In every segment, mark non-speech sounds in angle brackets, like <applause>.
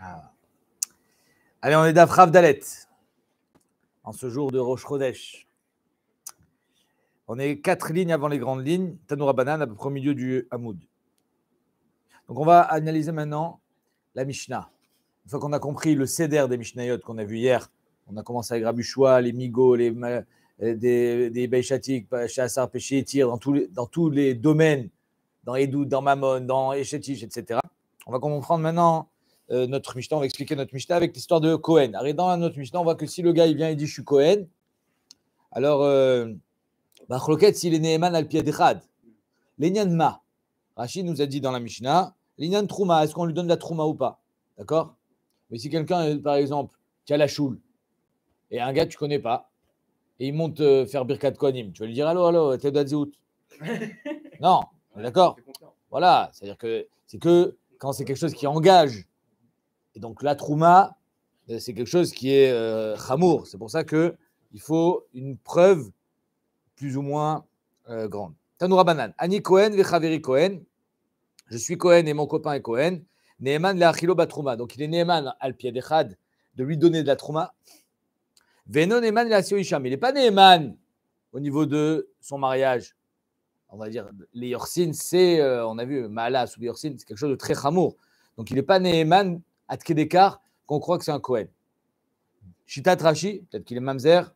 Ah. Allez, on est d'Afrav Dalet, en ce jour de Rosh Chodesh. On est quatre lignes avant les grandes lignes, Tanoura Banane, à peu près au milieu du Hamoud. Donc, on va analyser maintenant la Mishnah. Une fois qu'on a compris le Ceder des Mishnayot qu'on a vu hier, on a commencé avec Rabuchoua, les Migo, les, euh, des, des Beishatik, Chassar, Péché, Tir, dans, dans tous les domaines, dans Edou, dans Mammon, dans Eshetich, etc. On va comprendre maintenant euh, notre Mishnah, on va expliquer notre Mishnah avec l'histoire de Cohen. Alors, dans notre Mishnah, on voit que si le gars, il vient et dit Je suis Cohen, alors, euh, Bachloket, s'il est néanmoins al Piedrad, l'Enyan Rachid nous a dit dans la Mishnah L'Enyan trauma, est-ce qu'on lui donne la Trouma ou pas D'accord Mais si quelqu'un, euh, par exemple, qui a la choule, et un gars tu connais pas, et il monte faire Birkat Kohanim, tu vas lui dire Allô, allô, t'es d'Azout <laughs> Non, d'accord Voilà, c'est-à-dire que c'est que quand c'est quelque chose qui engage et donc la trouma, euh, c'est quelque chose qui est euh, hamour. C'est pour ça que il faut une preuve plus ou moins euh, grande. Tanoura Banan, Ani Cohen, Vechaveri Cohen. Je suis Cohen et mon copain est Cohen. Neeman Achilo batrouma. Donc il est Neeman al piedechad de lui donner de la trauma. Veno Neeman l'asio Il n'est pas Neeman au niveau de son mariage. On va dire, les Yorsin, c'est, on a vu, Maala sous les Yorsin, c'est quelque chose de très chamour. Donc il n'est pas Neeman à Tkedekar qu'on croit que c'est un Kohen. Shita Trashi, peut-être qu'il est Mamzer,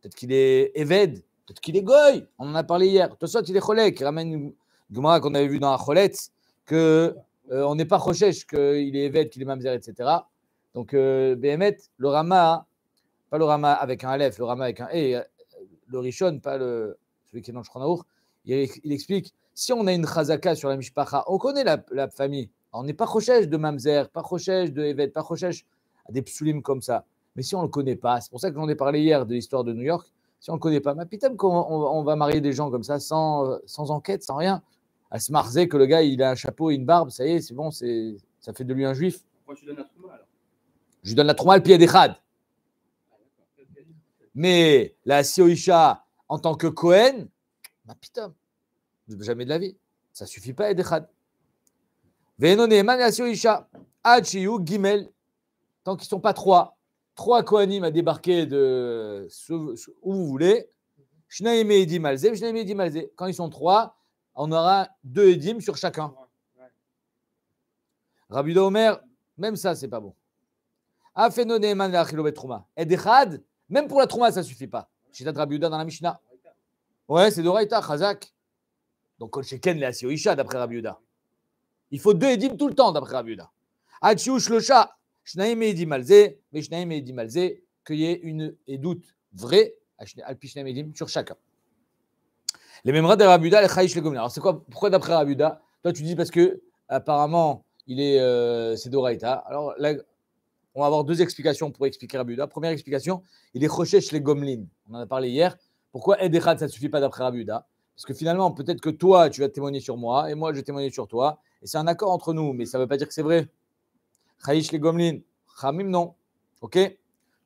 peut-être qu'il est Eved, peut-être qu'il est Goy, on en a parlé hier. façon, il est Cholek, il ramène une qu'on avait vu dans la que qu'on euh, on n'est pas Rochèche, qu'il est Eved, qu'il est Mamzer, etc. Donc, euh, le Rama, pas le Rama avec un Aleph, le Rama avec un E, euh, le Rishon, pas le, celui qui est dans le il, explique si on a une Chazaka sur la Mishpacha, on connaît la famille, on n'est pas rochèche de Mamzer, pas rochèche de Evet, pas recherche à des psoulimes comme ça. Mais si on ne le connaît pas, c'est pour ça que j'en ai parlé hier de l'histoire de New York, si on ne le connaît pas, ma on, va marier des gens comme ça sans, sans enquête, sans rien, à se marzer que le gars il a un chapeau et une barbe, ça y est, c'est bon, c'est, ça fait de lui un juif. Pourquoi tu donnes la alors Je lui donne la il le pied des khad. Mais la Sioïcha, en tant que Cohen, ma bah, veux jamais de la vie. Ça suffit pas à des Gimel, tant qu'ils ne sont pas trois, trois Kohanim à débarquer de où vous voulez. Quand ils sont trois, on aura deux Edim sur chacun. Rabbi Omer, même ça, c'est pas bon. Edechad, même pour la Trouma, ça ne suffit pas. Shitat Rabbi dans la Mishnah. Ouais, c'est Doraita, Khazak Donc, Ken les Isha d'après Rabbi il faut deux édimes tout le temps, d'après Rabuda. Yehuda. le chat, Shnaim Edim Alze, mais Shnaim Edim Alze, qu'il y ait une édoute vraie, Alpi Shnaim Edim, sur chacun. Les mêmes de Rabuda, les Chaïch, les Gomina. Alors, c'est quoi, pourquoi d'après Rabuda Toi, tu dis parce que, apparemment, il est, euh, c'est Doraita. Alors, là, on va avoir deux explications pour expliquer Rabuda. Première explication, il est chez les Gomlin. On en a parlé hier. Pourquoi Edechad, ça ne suffit pas d'après Rabuda Parce que finalement, peut-être que toi, tu vas témoigner sur moi, et moi, je vais témoigner sur toi, et c'est un accord entre nous, mais ça ne veut pas dire que c'est vrai. Haïch les Gomlin, Khamim non. OK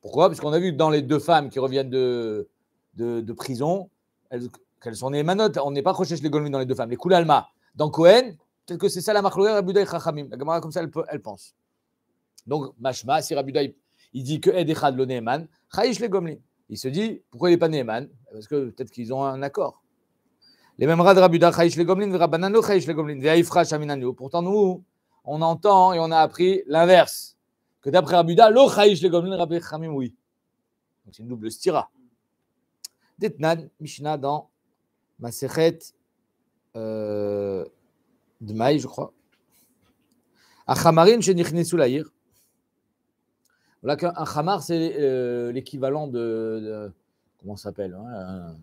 Pourquoi Parce qu'on a vu dans les deux femmes qui reviennent de, de, prison, qu'elles sont nées manotes. On n'est pas chez les Gomlin dans les deux femmes. Les Koulalma, dans Cohen, peut-être que c'est ça la Machloer Rabudaï Khamim. La gamara comme ça, elle, pense. Donc, Mashma, si rabudai ». il dit que Ed le Neeman, Haïch les Gomlin. Il se dit, pourquoi il n'est pas Neeman Parce que peut-être qu'ils ont un accord. Les mêmes rats de Rabuda, Chaïch le Gomlin, Rabbanano, le Chaïch le Gomlin, Veaifra Shaminanu. Pourtant, nous, on entend et on a appris l'inverse. Que d'après Rabuda, le Chaïch le Gomlin, Rabbi Chamim, oui. Donc c'est une double stira. Detnan, Mishnah dans Masechet euh, de Maï, je crois. Achamarin, Shenichnesu Laïr. Voilà qu'un chamar, c'est euh, l'équivalent de, Comment ça s'appelle hein,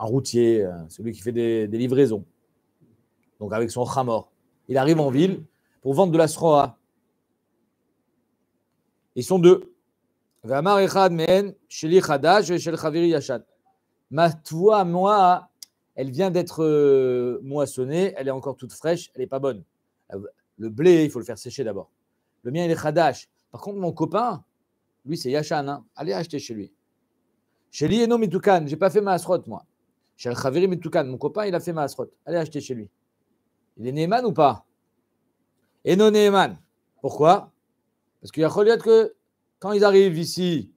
un routier, euh, celui qui fait des, livraisons, donc avec son mort. Il arrive en ville pour vendre de la sroa. Ils sont deux. Ma toi, moi, elle vient d'être euh, moissonnée, elle est encore toute fraîche, elle n'est pas bonne. Le blé, il faut le faire sécher d'abord. Le mien, il est khadash. Par contre, mon copain, lui, c'est Yachan. Hein. Allez acheter chez lui. Chez lui, non, Mitoukan, j'ai pas fait ma asrote, moi mon copain, il a fait ma Allez acheter chez lui. Il est néman ou pas Et non Neyman. Pourquoi Parce qu'il y a Kholiot que quand ils arrivent ici,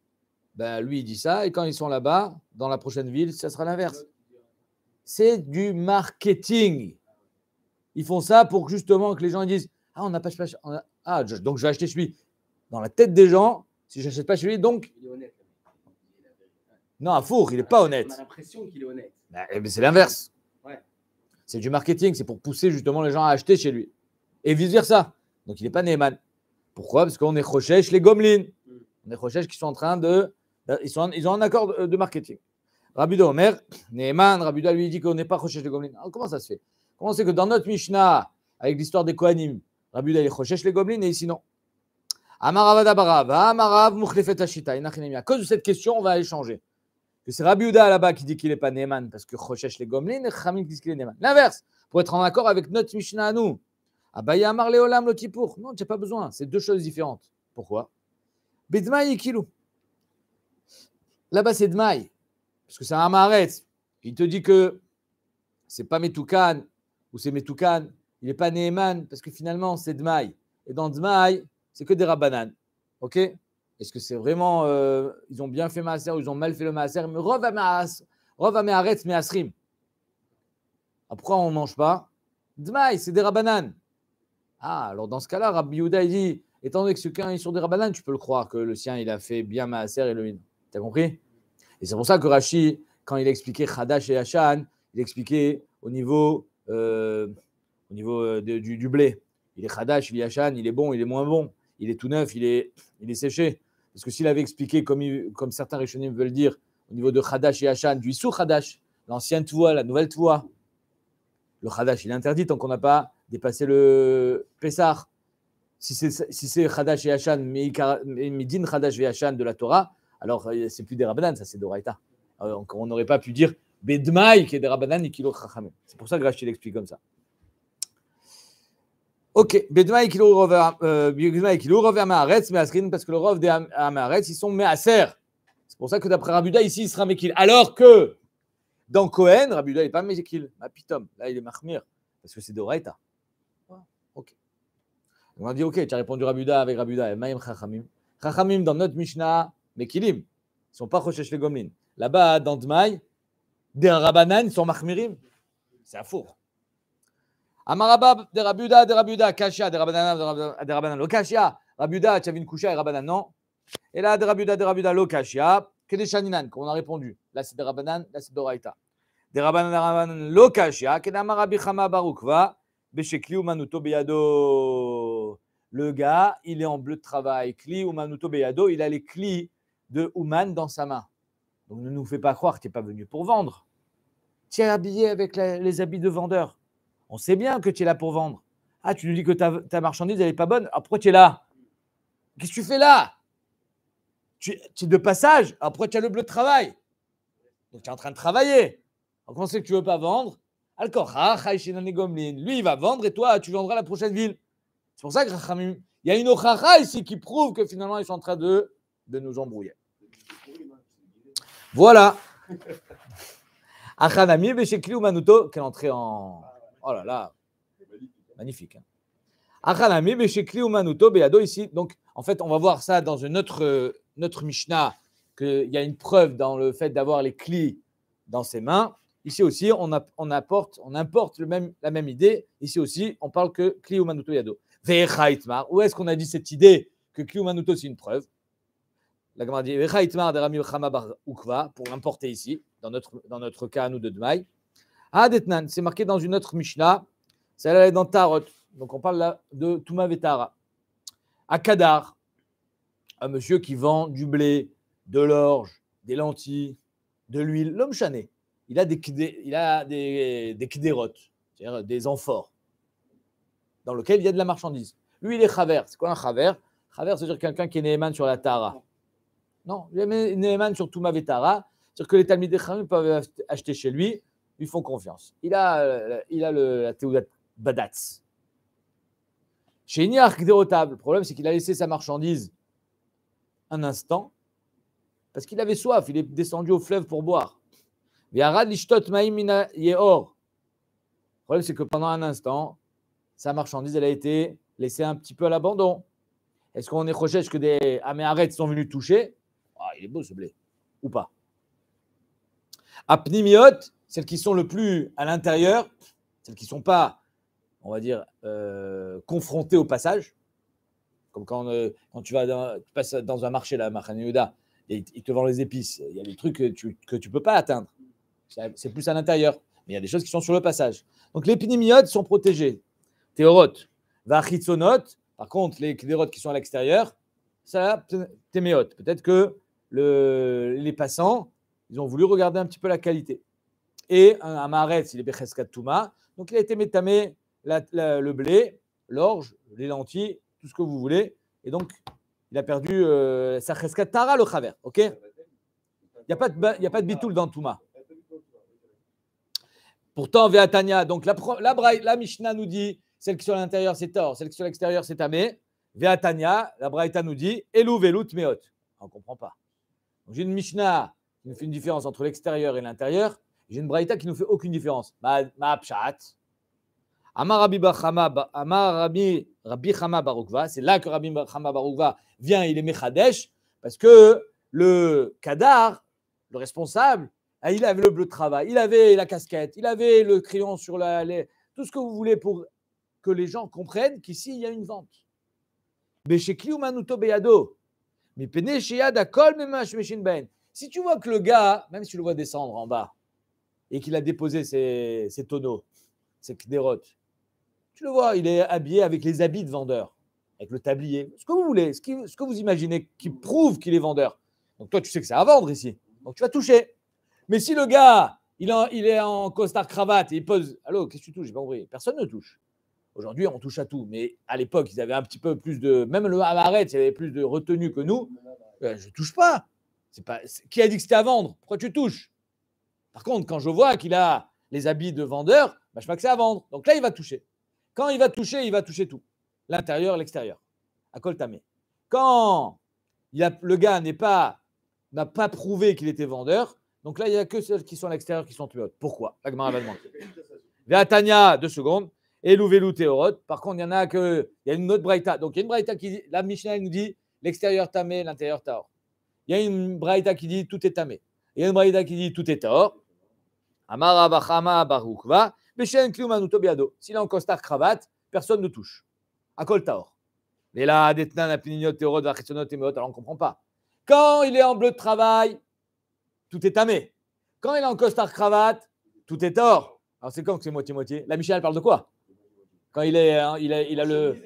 ben lui il dit ça, et quand ils sont là-bas, dans la prochaine ville, ça sera l'inverse. C'est du marketing. Ils font ça pour justement que les gens disent Ah, on n'a pas. ah, donc je vais acheter lui. Dans la tête des gens, si je n'achète pas lui donc non, four, il n'est pas ah, honnête. J'ai l'impression qu'il est honnête. Bah, eh, c'est l'inverse. Ouais. C'est du marketing, c'est pour pousser justement les gens à acheter chez lui. Et vice-versa. Donc il n'est pas Neyman. Pourquoi Parce qu'on est recherche les gomelines. Hmm. On est recherche qui sont en train de. Euh, ils, sont ils ont un accord de, marketing. Rabuda Omer, Neyman, Rabuda lui dit qu'on n'est pas recherche les gomelines. comment ça se fait Comment c'est que dans notre Mishnah, avec l'histoire des Kohanim, Rabuda il recherche les gomelines et ici non Amarav Adabarav, Amarav À cause de cette question, on va échanger que c'est Rabbi Uda là-bas qui dit qu'il n'est pas Neyman, parce que recherche les Gomlin et Khamil dit qu'il est Neyman. L'inverse, pour être en accord avec notre Mishnah à nous. Abaya Amar Leolam le Kippour. Non, tu n'as pas besoin, c'est deux choses différentes. Pourquoi et Kilou. Là-bas, c'est Dmaï, parce que c'est un Il te dit que c'est pas Metoukan ou c'est Metoukan, il n'est pas Neyman, parce que finalement, c'est Dmaï. Et dans Dmaï, c'est que des Rabbanan. OK est-ce que c'est vraiment, euh, ils ont bien fait Maaser ou ils ont mal fait le Maaser Mais me Measrim. Pourquoi on ne mange pas Dmaï, c'est des rabananes. Ah, alors dans ce cas-là, Rabbi Yuda il dit étant donné que ce qu'un est sur des rabananes, tu peux le croire que le sien, il a fait bien Maaser et le as compris Et c'est pour ça que Rashi, quand il expliquait Khadash et Hachan, il expliquait au niveau, euh, au niveau euh, du, blé. Il est Khadash, il est Hachan, il est bon, il est moins bon. Il est tout neuf, il est, il est séché. Parce que s'il avait expliqué, comme, certains Rishonim veulent dire, au niveau de Khadash et Hachan, du Issou Khadash, l'ancienne Toua, la nouvelle Toua, le Khadash, il est interdit tant qu'on n'a pas dépassé le Pessar. Si c'est si Khadash et Hachan, Midin Khadash et Hachan de la Torah, alors euh, ce n'est plus des Rabbanan, ça c'est Doraita. Euh, on n'aurait pas pu dire Bedmaï qui est des Rabbanan et Kilo C'est pour ça que Rachid l'explique comme ça. Ok, euh, Maharetz, parce que le Rov des Maharetz, ils sont Measer. C'est pour ça que d'après Rabuda, ici, il sera Mekil. Alors que dans Cohen, Rabuda n'est pas Mekil, ma Là, il est Mahmir, parce que c'est Doraita. Ok. On a dit, ok, tu as répondu Rabuda avec Rabuda et Maïm Chachamim. Chachamim, dans notre Mishnah, Mekilim, ils ne sont pas Choshesh les Gomlin. Là-bas, dans Dmaï, des Rabanan, ils sont Mahmirim. C'est un four. Amarabab de Rabuda de Rabuda, Kashia de Rabanan de Rabanan, Lokashia, Rabuda, tu avais une Kusha et Rabanan, non Et là, de Rabuda de Rabuda, Lokashia, Kedeshaninan, qu'on a répondu. Là, c'est de Rabanan, là, c'est de Raita. De Rabanan de Rabanan, Lokashia, Kedamarabi Chama Barukva, Beshekli ou Manuto Beyado. Le gars, il est en bleu de travail. Kli ou Manuto Beyado, il a les kli de uman dans sa main. Donc ne nous fais pas croire que tu n'es pas venu pour vendre. Tu es habillé avec les habits de vendeur. On sait bien que tu es là pour vendre. Ah, tu nous dis que ta, marchandise, elle n'est pas bonne. Après, tu es là Qu'est-ce que tu fais là tu, es de passage. Après, tu as le bleu de travail Donc tu es en train de travailler. Alors comment c'est que tu ne veux pas vendre lui, il va vendre et toi, tu vendras la prochaine ville. C'est pour ça que il y a une ochara ici qui prouve que finalement, ils sont en train de, de nous embrouiller. Voilà. <laughs> ou Manuto, quelle entrée en. Oh là là, magnifique. Hein. Hein. chez ou Manuto, ici. Donc, en fait, on va voir ça dans une autre, euh, notre Mishnah, qu'il y a une preuve dans le fait d'avoir les clés dans ses mains. Ici aussi, on, apporte, on importe le même, la même idée. Ici aussi, on parle que Kli, Umanuto, Yado. Vechaitmar, où est-ce qu'on a dit cette idée que Kli, Umanuto, c'est une preuve La Gemara dit Vechaitmar de Ukva, pour l'importer ici, dans notre, dans notre cas, nous de Dmaï. Adetnan, c'est marqué dans une autre Mishnah. Celle-là est dans Tarot. Donc on parle là de Touma À Kadar, un monsieur qui vend du blé, de l'orge, des lentilles, de l'huile, l'homme chané. Il a des, il a des, c'est-à-dire des amphores, dans lesquels il y a de la marchandise. Lui, il est chaver. C'est quoi un chaver Chaver, c'est-à-dire quelqu'un qui est nééman sur la Tara. Non, il est sur Touma C'est-à-dire que les Talmud peuvent acheter chez lui lui font confiance. Il a, euh, il a la théodate Badatz. Chez Niark le problème, c'est qu'il a laissé sa marchandise un instant parce qu'il avait soif. Il est descendu au fleuve pour boire. Le problème, c'est que pendant un instant, sa marchandise, elle a été laissée un petit peu à l'abandon. Est-ce qu'on est recherche que des améarettes sont venus toucher ah, il est beau ce blé. Ou pas Apnimiot, celles qui sont le plus à l'intérieur, celles qui ne sont pas, on va dire, euh, confrontées au passage, comme quand, euh, quand tu, vas dans, passes dans un marché, là, à et ils te vendent les épices, il y a des trucs que tu ne peux pas atteindre. C'est plus à l'intérieur, mais il y a des choses qui sont sur le passage. Donc les pinimiotes sont protégés. Théorote, vachizonote, par contre, les clérotes qui sont à l'extérieur, ça, téméote. Peut-être que les passants, ils ont voulu regarder un petit peu la qualité et un, il est Becheskat Touma. Donc il a été métamé le blé, l'orge, les lentilles, tout ce que vous voulez. Et donc, il a perdu euh, sa Cheskat Tara, le Chaver. OK Il n'y a, pas de, dans Touma. Pourtant, Veatania, donc la, la, la Mishnah nous dit celle qui est sur l'intérieur, c'est tort, celle qui est sur l'extérieur, c'est tamé. Veatania, la Braïta nous dit Elou velout meot. On ne comprend pas. Donc j'ai une Mishnah qui nous fait une différence entre l'extérieur et l'intérieur. J'ai une braïta qui ne fait aucune différence. Ma pshat. Amar Rabbi Chama Barukva, c'est là que Rabbi Chama Barukva vient, il est Mechadesh, parce que le Kadar, le responsable, ah, il avait le bleu de travail, il avait la casquette, il avait le crayon sur la, les, tout ce que vous voulez pour que les gens comprennent qu'ici, il y a une vente. Mais Ben. Si tu vois que le gars, même si tu le vois descendre en bas, et qu'il a déposé ses, tonneaux, ses clérotes, tu le vois, il est habillé avec les habits de vendeur, avec le tablier, ce que vous voulez, ce, que vous imaginez qui prouve qu'il est vendeur. Donc toi, tu sais que c'est à vendre ici. Donc tu vas toucher. Mais si le gars, il, est en costard cravate et il pose. Allô, qu'est-ce que tu touches J'ai pas Personne ne touche. Aujourd'hui, on touche à tout. Mais à l'époque, ils avaient un petit peu plus de. Même le Hamaret, il avait plus de retenue que nous. Euh, je touche pas. pas. Qui a dit que c'était à vendre Pourquoi tu touches par contre, quand je vois qu'il a les habits de vendeur, bah, je vois que à vendre. Donc là, il va toucher. Quand il va toucher, il va toucher tout. L'intérieur, l'extérieur. À coltamé. Quand le gars n'est pas, n'a pas prouvé qu'il était vendeur, donc là, il n'y a que ceux qui sont à l'extérieur qui sont hauts. Pourquoi Véatania, deux secondes. Et Louvelou Théorot. Par contre, il y en a que. Il y a une autre Braïta. Donc il y a une Braïta qui dit. La Michelin nous dit l'extérieur tamé, l'intérieur taor. Il y a une Braïta qui dit tout est tamé. Il y a une Braïta qui dit tout est tort. Amara un Barukva, Beshen tobiado » S'il est en costard cravate, personne ne touche. Akol Taor. Mais là, Detnan, de la christianote alors on ne comprend pas. Quand il est en bleu de travail, tout est tamé. Quand il est en costard cravate, tout est or. Alors c'est quand que c'est moitié-moitié La Michel, parle de quoi Quand il est, hein, il, a, il a le,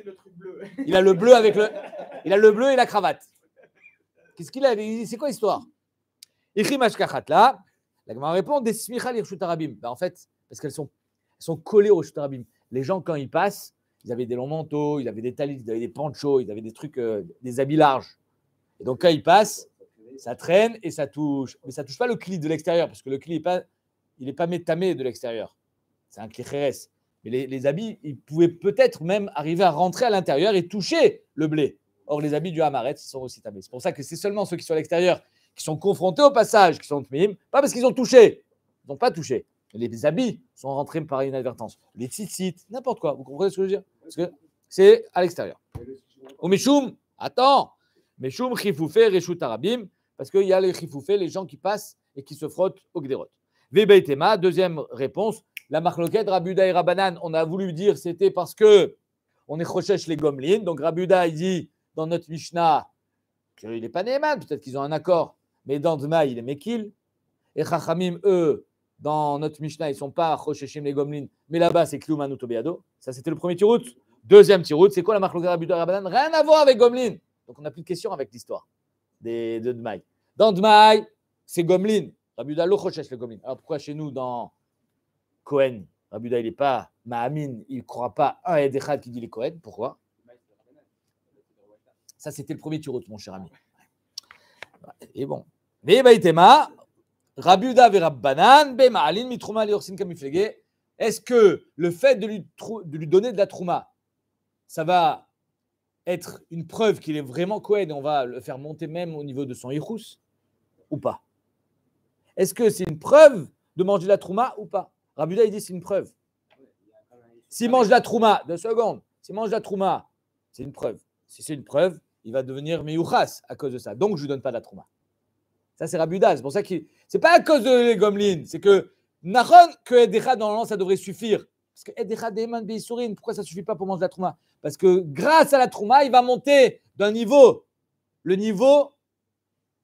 il a le bleu avec le, <laughs> il a le bleu et la cravate. Qu'est-ce qu'il a C'est quoi l'histoire il Ichimashkachat là, la commande répond des smicha l'irchutarabim. Bah, en fait, parce qu'elles sont, sont collées au chutarabim. Les gens, quand ils passent, ils avaient des longs manteaux, ils avaient des talis, ils avaient des panchos, ils avaient des trucs, euh, des habits larges. Et donc, quand ils passent, ça traîne et ça touche. Mais ça touche pas le cli de l'extérieur, parce que le cli n'est pas, il est pas métamé de l'extérieur. C'est un cli chérès. Mais les, les, habits, ils pouvaient peut-être même arriver à rentrer à l'intérieur et toucher le blé. Or, les habits du Hamaret sont aussi tamés. C'est pour ça que c'est seulement ceux qui sont à l'extérieur qui sont confrontés au passage, qui sont tmim, pas parce qu'ils ont touché, ils n'ont pas touché. Les habits sont rentrés par inadvertance. Les tzitzit, n'importe quoi. Vous comprenez ce que je veux dire Parce que c'est à l'extérieur. Au Mishum, attends Mishum, Khifoufé, Reshut Arabim, parce qu'il y a les Khifoufé, les gens qui passent et qui se frottent au Gderot. Vebeitema, deuxième réponse, la marloquette Rabuda et Rabanan, on a voulu dire c'était parce que on est recherche les gomelines. Donc Rabuda, il dit dans notre Mishnah qu'il n'est pas néman, peut-être qu'ils ont un accord mais dans Dmaï, il est Mekil. Et Chachamim, eux, dans notre Mishnah, ils ne sont pas rocheshim les Gomlin, mais là-bas, c'est ou Tobiado. Ça, c'était le premier tirout. Deuxième tirout, c'est quoi la marque Rabanan Rien à voir avec Gomlin. Donc, on n'a plus de questions avec l'histoire des, de Dmaï. Dans Dmaï, c'est Gomlin. Rabuda lo Choshesh le Gomlin. Alors, pourquoi chez nous, dans Cohen, Rabuda, il n'est pas Mahamin, il ne croit pas un Edechad qui dit les Cohen. Pourquoi Ça, c'était le premier tirout, mon cher ami. Et bon, mais Mitrouma, Est-ce que le fait de lui, de lui donner de la trouma, ça va être une preuve qu'il est vraiment Kohen et on va le faire monter même au niveau de son Irous ou pas Est-ce que c'est une preuve de manger de la trouma ou pas Rabuda, il dit c'est une preuve. S'il mange de la trouma, deux secondes, s'il mange la trouma, c'est une preuve. Si c'est une preuve, il va devenir Miouchas à cause de ça. Donc, je ne lui donne pas de la trouma. Ça, c'est Rabuda. C'est pour ça que c'est pas à cause de gomelines, C'est que Nahon, que dans normalement, ça devrait suffire. Parce que Edecha, Deman, Beisourin, pourquoi ça suffit pas pour manger la Trouma Parce que grâce à la Trouma, il va monter d'un niveau, le niveau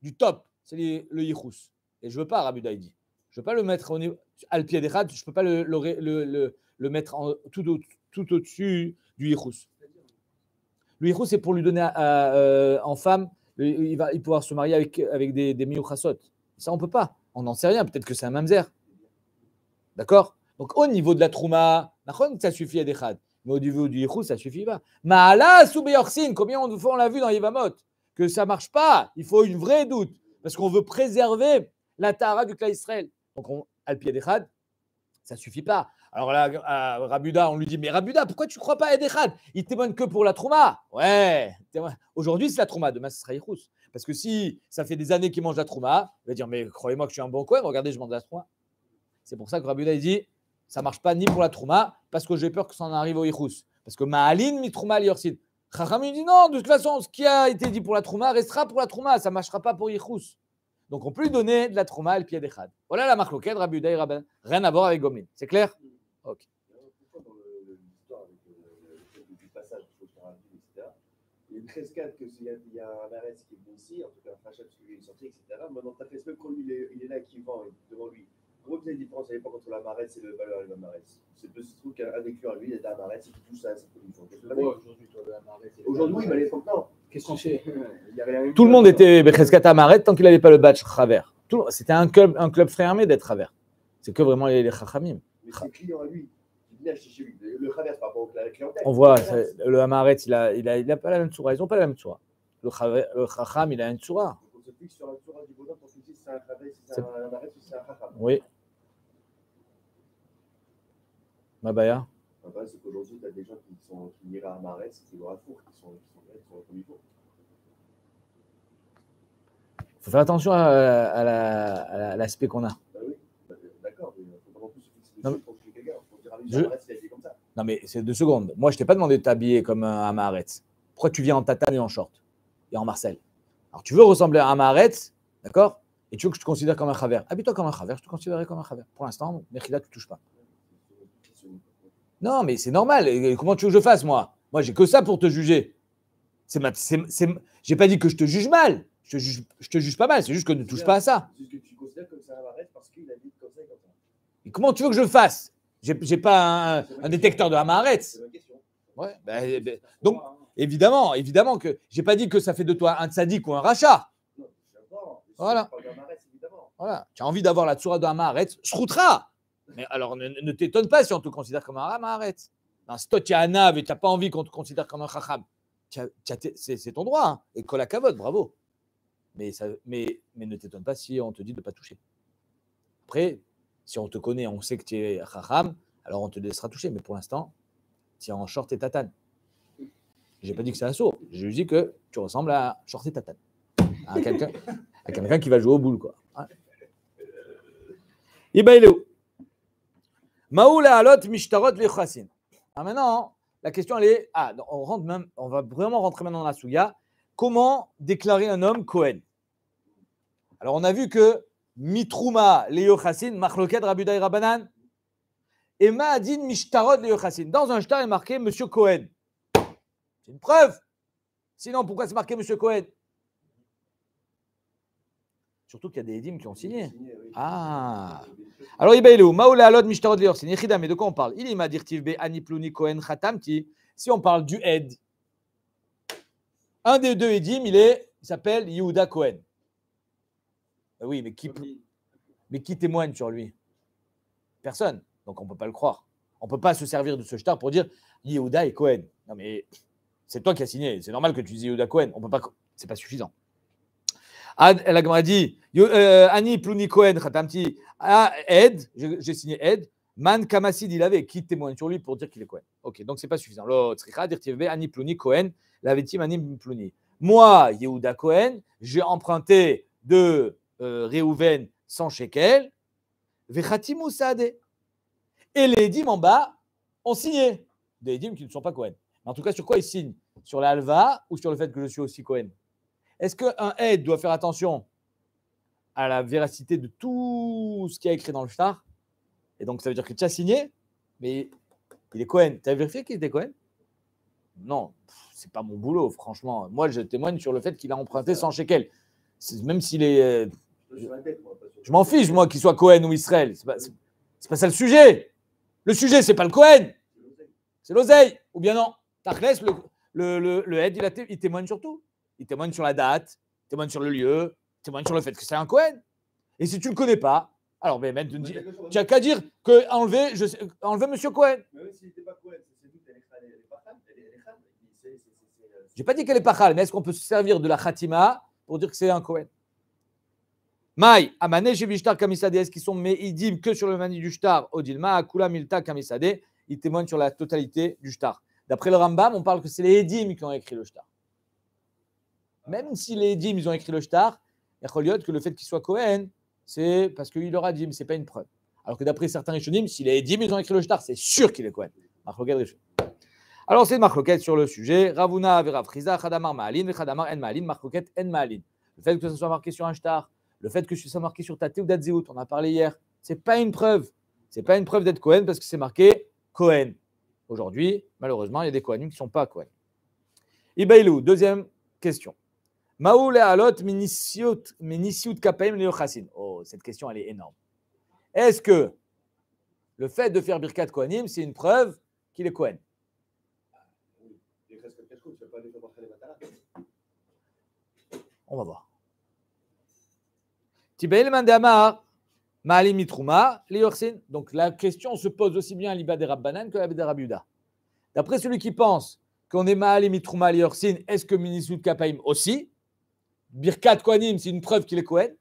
du top. C'est le Yichus. Et je veux pas, Rabuda, il dit. Je veux pas le mettre au niveau. Al pied Edecha, je peux pas le, le, mettre tout, au, tout au-dessus du Yichus. Le Yichus, c'est pour lui donner euh, en femme il va pouvoir se marier avec, des, des Ça, on peut pas. On n'en sait rien. Peut-être que c'est un mamzer. D'accord Donc, au niveau de la trouma, ça suffit à des Mais au niveau du yichou, ça suffit pas. Maala soubeyorsin, combien on, on l'a vu dans yivamot Que ça marche pas. Il faut une vraie doute. Parce qu'on veut préserver la tara du clan Israël. Donc, on, al ça suffit pas. Alors là, à Rabuda, on lui dit Mais Rabuda, pourquoi tu ne crois pas à Edechad Il témoigne que pour la trauma. Ouais, aujourd'hui c'est la trauma, demain ce sera Parce que si ça fait des années qu'il mange la trauma, il va dire Mais croyez-moi que je suis un bon coin, regardez, je mange la trauma. C'est pour ça que Rabuda, il dit Ça marche pas ni pour la trauma, parce que j'ai peur que ça en arrive au Yichus. Parce que Maaline, mi trauma, liorsid. Chacham, il dit Non, de toute façon, ce qui a été dit pour la trauma restera pour la trauma, ça ne marchera pas pour Yichus. » Donc on peut lui donner de la trauma et le pied Had. Voilà la marque locale, Rabuda et Rabin. Rien à voir avec Gomlin. C'est clair Ok. Pourquoi dans l'histoire avec euh, du passage, je crois que etc. Il y a une crescade que s'il y, a, il y a un arrêt qui est bon aussi, en tout cas un frachat parce que lui est sorti, etc. Maintenant, tu as fait ce il est, il est là qui vend devant lui. Comment vous avez la différence à pas contre la Marès c'est le valeur et la Marès C'est peu ce truc qu'un écureuil, lui, il est à la Marès et qui touche à cette production. Aujourd'hui, toi, la Marès. Aujourd'hui, il mais à l'époque, non. Qu'est-ce qu'on sait Tout le monde était Becheskat à tant qu'il n'avait pas le badge Travers. C'était un club, un club fermé d'être Travers. C'est que vraiment les Chachamim ses clients à lui. Qui venaient acheter Le Khaver, par rapport à la clientèle. On voit, le Hamaret, il n'a il a, il a pas la même sourate. Ils n'ont pas la même sourate. Le, le Chacham, il a une sourate. On se fixe sur la sourate du bonhomme pour se si c'est un Khaver, si c'est un Hamaret, si c'est un Chacham. Oui. Mabaya Mabaya, c'est qu'aujourd'hui, tu as des gens qui, sont, qui iraient à Hamaret, qui vont à Four, qui sont, qui sont, qui sont au premier tour faut faire attention à, à l'aspect qu'on a. Bah oui, ah non, mais c'est deux secondes. Moi, je t'ai pas demandé de t'habiller comme un Maharetz. Pourquoi tu viens en tatane et en short et en Marcel Alors, tu veux ressembler à un Maharetz, d'accord Et tu veux que je te considère comme un Khaver Habille-toi comme un Khaver, je te considérerai comme un Khaver. Pour l'instant, Merkida, tu ne touches pas. Non, mais c'est normal. comment tu veux que je fasse, moi Moi, j'ai que ça pour te juger. C'est ma... J'ai pas dit que je te juge mal. Je te juge, je te juge pas mal. C'est juste que ne touche pas à ça. C'est ce que tu considères comme ça parce qu'il habite comme ça et ça comment tu veux que je fasse Je n'ai pas un, détecteur de Hamaretz. Ben, ben, donc, évidemment, évidemment que n'ai pas dit que ça fait de toi un tzadik ou un rachat. Voilà. voilà. Tu as envie d'avoir la tsoura de Hamaretz, Shrutra. Mais alors, ne, t'étonne pas si on te considère comme un Hamaretz. Si toi, tu as un nav et tu n'as pas envie qu'on te considère comme un chacham, c'est ton droit. Hein. Et cola cavote, bravo. Mais, ça, mais, mais ne t'étonne pas si on te dit de ne pas toucher. Après, si on te connaît, on sait que tu es Raham, alors on te laissera toucher. Mais pour l'instant, tu es en short et tatane. J'ai pas dit que c'est un sourd. Je lui dis que tu ressembles à short et tatane. À quelqu'un qui va jouer au boule, quoi. ben il est où Maoula alot mishtarot ah, maintenant, la question, elle est. Ah, on, rentre même, on va vraiment rentrer maintenant dans la souya. Comment déclarer un homme Cohen Alors, on a vu que Mitrouma Leochassin, Machloket Rabudai Rabanan. Et Maadin Leo Leochassin. Dans un shtar est marqué Monsieur Cohen. C'est une preuve. Sinon, pourquoi c'est marqué Monsieur Cohen Surtout qu'il y a des édimes qui ont signé. Ah Alors, il est où Maoula Alod Mishtarod Leochassin. Yechida, mais de quoi on parle Il est Be Aniplouni Cohen Khatamti. Si on parle du Ed, un des deux édimes, il est. Il s'appelle Yehuda Cohen. Bah oui, mais qui, mais qui témoigne sur lui Personne. Donc on ne peut pas le croire. On ne peut pas se servir de ce star pour dire Yehuda et Cohen. Non, mais c'est toi qui as signé. C'est normal que tu dises Yehuda Cohen. On peut pas. C'est pas suffisant. Ad, elle a dit euh, Annie Plouni Cohen, Khatamti, ah, Ed, j'ai signé Ed. Man Kamasid, il avait qui témoigne sur lui pour dire qu'il est Cohen. Ok, donc c'est pas suffisant. Ani Plouni Cohen, lavait victime Annie Plouni. Moi, Yehuda Cohen, j'ai emprunté de euh, réouven sans shekel, shekels, saade, Et les dîmes en bas ont signé. Des dîmes qui ne sont pas Cohen. en tout cas, sur quoi ils signent Sur la ou sur le fait que je suis aussi Cohen Est-ce qu'un aide doit faire attention à la véracité de tout ce qui a écrit dans le star Et donc, ça veut dire que tu signé, mais il est Cohen. Tu as vérifié qu'il était Cohen Non, c'est pas mon boulot, franchement. Moi, je témoigne sur le fait qu'il a emprunté sans shekel, Même s'il est euh, je m'en fiche, moi, qu'il soit Cohen ou Israël. C'est pas, ça le sujet. Le sujet, c'est pas le Cohen. C'est l'oseille. Ou bien non. Tachlès, le, le, le, head, il, témoigne sur tout. Il témoigne sur la date, il témoigne sur le lieu, il témoigne sur le fait que c'est un Cohen. Et si tu ne le connais pas, alors, mais même, tu n'as qu'à dire que enlever, je, enlever Monsieur Cohen. Mais oui, s'il pas Cohen, euh, J'ai pas dit qu'elle est pas mais est-ce qu'on peut se servir de la Khatima pour dire que c'est un Cohen Maï, Amane, Shtar, Kamisadeh, qui sont Meidim que sur le mani du Shtar, Odilma, Akula, Milta, Kamisadeh, ils témoignent sur la totalité du Shtar. D'après le Rambam, on parle que c'est les Edim qui ont écrit le Shtar. Même si les Edim, ils ont écrit le Shtar, que le fait qu'il soit Cohen, c'est parce qu'il leur a dit, mais ce n'est pas une preuve. Alors que d'après certains Rishonim, si les Edim, ils ont écrit le Shtar, c'est sûr qu'il est Cohen. Alors, c'est une sur le sujet. Ravuna, Vera, Friza, Khadamar, Maalin, Khadamar, En Maalin, marloquette, En Maalin. Le fait que ce soit marqué sur un Shtar, le fait que je sois marqué sur Tate ou Datzeout, on en a parlé hier, c'est pas une preuve. C'est pas une preuve d'être Cohen parce que c'est marqué Cohen. Aujourd'hui, malheureusement, il y a des Cohen qui ne sont pas Cohen. Ibaïlou, deuxième question. Maou Alot, minisiut kapaim le'yochasin. Oh, cette question, elle est énorme. Est-ce que le fait de faire birkat Kohanim, c'est une preuve qu'il est Cohen On va voir. Donc la question se pose aussi bien à l'Ibadera Banane que à Buda. D'après celui qui pense qu'on est Maali Mitrouma Liorsin, est-ce que Minisud Kapaim aussi Birkat koanim, c'est une preuve qu'il est Kohen.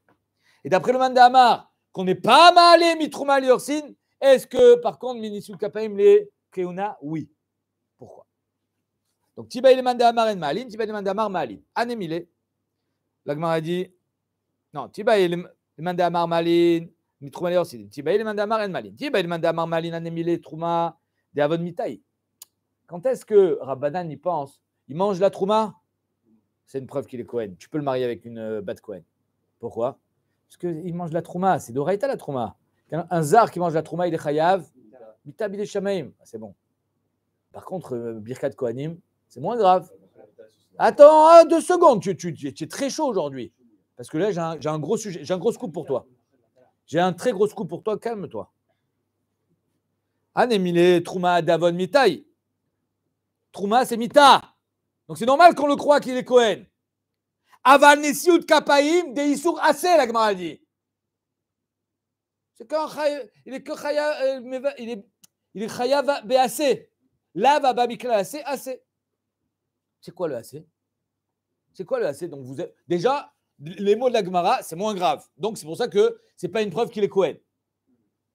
Et d'après le Mandamar, qu'on n'est pas Maali Mitrouma Liorsin, est-ce que par contre Minisud Kapaim les Keuna Oui. Pourquoi Donc Tibay le Mandamar et maali, Tibay le Mandamar maali. Anemile, l'Agmar a dit non, Tibaïl, Mandamar Malin, Mitroumalé aussi. Tibaïl, Mandamar en Malin. à Mandamar Malin, Anemile, Trouma, de Avon Mitaï. Quand est-ce que Rabbanan y pense Il mange la Trouma C'est une preuve qu'il est Cohen. Tu peux le marier avec une euh, Bat Cohen. Pourquoi Parce qu'il mange la Trouma. C'est Doraïta la Trouma. Un zar qui mange la Trouma, il est Chayav. Mitab, il ah, C'est bon. Par contre, euh, Birkat Kohanim, c'est moins grave. Attends ah, deux secondes, tu es très chaud aujourd'hui. Parce que là, j'ai un, gros sujet, j'ai un scoop pour toi. J'ai un très gros scoop pour toi, calme-toi. Anémile, Trouma, Davon, Mitaï. Trouma, c'est Mita. Donc c'est normal qu'on le croit qu'il est Cohen. Aval Nesiut Kapaim, Deisur assez la Gemara dit. C'est quand il est que euh, il est il est ase »« Lava Là, va Bamikla assez assez. C'est quoi le assez? C'est quoi le assez? Donc vous êtes, déjà, les mots de la Gemara, c'est moins grave. Donc, c'est pour ça que c'est pas une preuve qu'il est Kohen.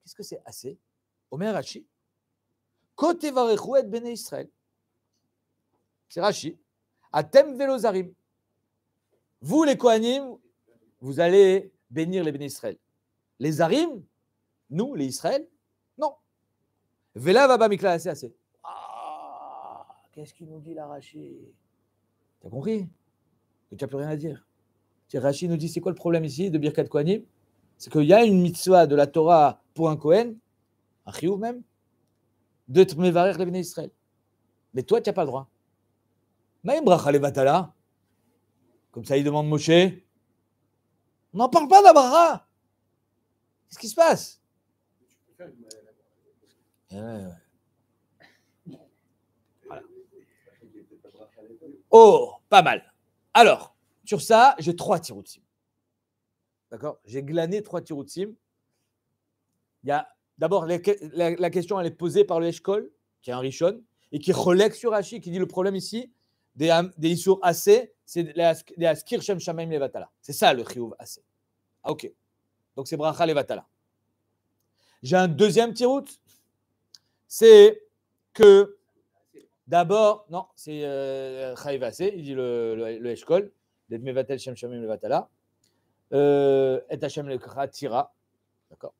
Qu'est-ce que c'est assez Omer Rachi Côté Varechouet Bene Israël. C'est Rashi. Atem Velozarim. Vous, les Kohanim, vous allez bénir les Bene Israël. Les Arim, nous, les Israël, non. Vela va assez assez. Ah, qu'est-ce qu'il nous dit tu as compris tu n'as plus rien à dire. Rachid nous dit c'est quoi le problème ici de Birkat Kohanim C'est qu'il y a une mitzvah de la Torah pour un Kohen, un Chiyuv même, de Tmevarer le Israël. Mais toi, tu n'as pas le droit. même Bracha Levatala. Comme ça, il demande Moshe. On n'en parle pas d'Abraha. Qu'est-ce qui se passe eh, Oh, pas mal. Alors, sur ça, j'ai trois tiroutsim. D'accord J'ai glané trois tiroutsim. Il y a d'abord la, question elle est posée par le Eshkol, qui est un Rishon, et qui relègue sur Hachi, qui dit le problème ici des, des assez, c'est des Askir Shem Shamaim Levatala. C'est ça le Chiyuv assez. Ah, ok. Donc c'est Bracha Levatala. J'ai un deuxième tirout. C'est que d'abord, non, c'est euh, Assez, il dit le, le, d'être Mevatel Shem Shamim Levatala, et euh, Hashem lekratira d'accord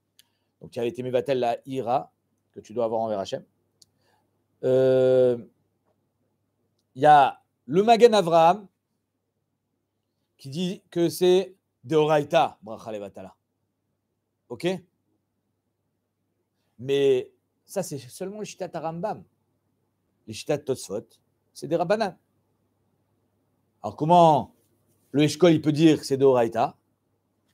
Donc tu as été Mevatel la Ira que tu dois avoir envers hachem. Euh, il y a le Magen Avraham qui dit que c'est Deoraita Bracha Levatala. Ok Mais ça, c'est seulement le Shitat Arambam. Les Shitat Tosfot, c'est des Rabbanan. Alors comment le Eshkol, il peut dire que c'est de Il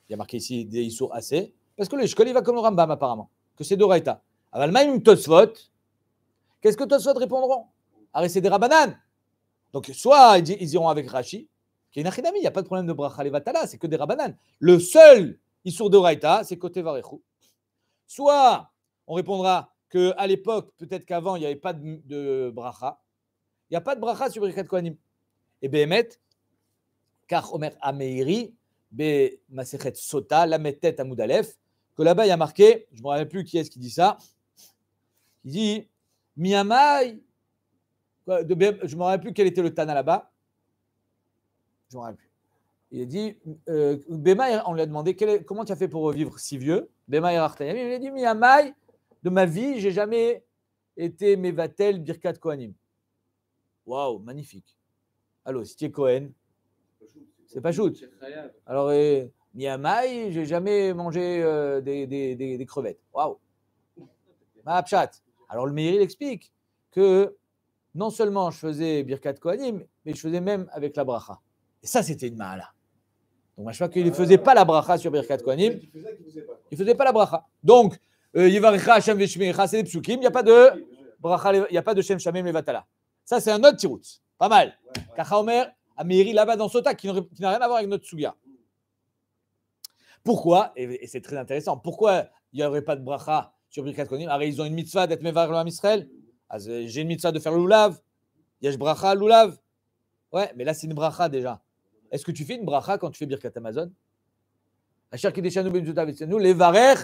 y a marqué ici des Issour assez. Parce que le Eshkol, il va comme le Rambam, apparemment, que c'est de Horaïta. même totsvot qu'est-ce que totsvot répondront Arrêtez ah, c'est des Rabanan. Donc, soit ils, iront avec Rachi, qui est une il n'y a pas de problème de bracha levatala, c'est que des Rabanan. Le seul Issour de c'est côté Varechou. Soit on répondra qu'à l'époque, peut-être qu'avant, il n'y avait pas de, bracha. Il n'y a pas de bracha sur brichat Kohanim. Et bhemet car Omer Ameiri, Be Sota, à Moudalef, que là-bas il a marqué, je ne me rappelle plus qui est-ce qui dit ça, il dit Miyamai, je ne me rappelle plus quel était le Tana là-bas, je ne me rappelle plus. Il a dit, euh, Bema, on lui a demandé quel comment tu as fait pour revivre si vieux. Bema il a dit, Miyamai, de ma vie, j'ai jamais été Mevatel Birkat Kohanim. Waouh, magnifique. Allô, si tu c'est pas shoot. Alors, euh, maille j'ai jamais mangé euh, des, crevettes. Waouh Ma Alors, le Meir, il explique que non seulement je faisais Birkat Kohanim, mais je faisais même avec la bracha. Et ça, c'était une mahala. Donc, je crois qu'il ne faisait pas la bracha sur Birkat Kohanim. Il ne faisait pas la bracha. Donc, euh, yivarecha Hashem Veshmecha, c'est des psukim. Il n'y a pas de bracha, il n'y a pas de Shem shamim Levatala. Ça, c'est un autre tirout. Pas mal. Omer, Améry là-bas dans Sota, qui n'a rien à voir avec notre Suga. Pourquoi Et, c'est très intéressant. Pourquoi il n'y aurait pas de bracha sur Birkat Konim Alors, ils ont une mitzvah d'être mes mevar le Israël. Ah, j'ai une mitzvah de faire l'oulav. Yesh bracha l'oulav. Ouais, mais là, c'est une bracha déjà. Est-ce que tu fais une bracha quand tu fais Birkat Amazon Asher qui Ben Nous, les varer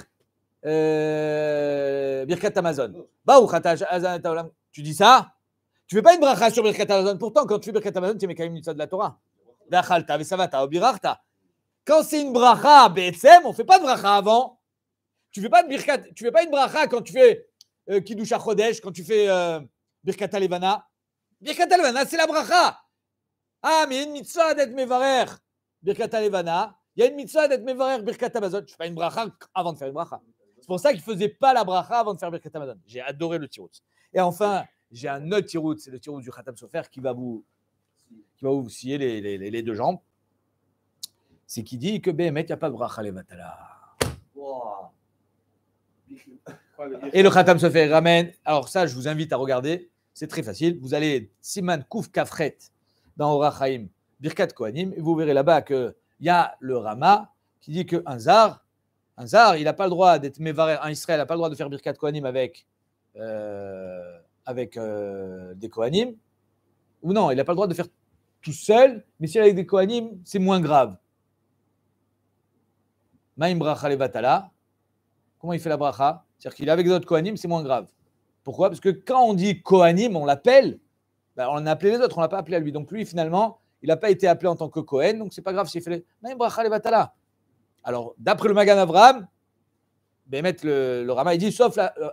euh, Birkat Amazon. Tu dis ça tu ne fais pas une bracha sur Birkat Amazon. Pourtant, quand tu fais Birkat Amazon, tu mets quand même une mitzvah de la Torah. D'achalta, vesavata, obirarta. Quand c'est une bracha BSM, on ne fait pas de bracha avant. Tu fais pas de birkat, tu fais pas une bracha quand tu fais euh, Kiddush Chodesh, quand tu fais euh, Birkat Alevana. Birkat c'est la bracha. Ah, mais il y a une mitzvah d'être mevarer Birkat Alevana. Il y a une mitzvah d'être mevarer Birkat Amazon. Tu fais pas une bracha avant de faire une bracha. C'est pour ça qu'il faisait pas la bracha avant de faire Birkat Amazon. J'ai adoré le tirot. Et enfin, j'ai un autre tirout, c'est le tirout du Khatam Sofer qui va vous, qui va vous scier les, deux jambes. C'est qui dit que Béhémet, il n'y a pas de bracha Matala. Et le Khatam Sofer ramène. Alors, ça, je vous invite à regarder. C'est très facile. Vous allez Siman Kouf Kafret dans Orachaim, Birkat Kohanim, et vous verrez là-bas qu'il y a le Rama qui dit qu'un zar, un zar, il n'a pas le droit d'être mévaré en Israël il n'a pas le droit de faire Birkat Kohanim avec. Euh, avec euh, des coanimes, ou non, il n'a pas le droit de faire tout seul, mais s'il est avec des coanimes, c'est moins grave. Maïm bracha levatala, comment il fait la bracha C'est-à-dire qu'il est avec d'autres coanimes, c'est moins grave. Pourquoi Parce que quand on dit coanime, on l'appelle, ben, on a appelé les autres, on ne l'a pas appelé à lui. Donc lui, finalement, il n'a pas été appelé en tant que Cohen, donc c'est pas grave s'il fait Maïm bracha levatala. Alors, d'après le Magan Avram, Bémet, ben, le, le Rama, il dit, sauf la, euh,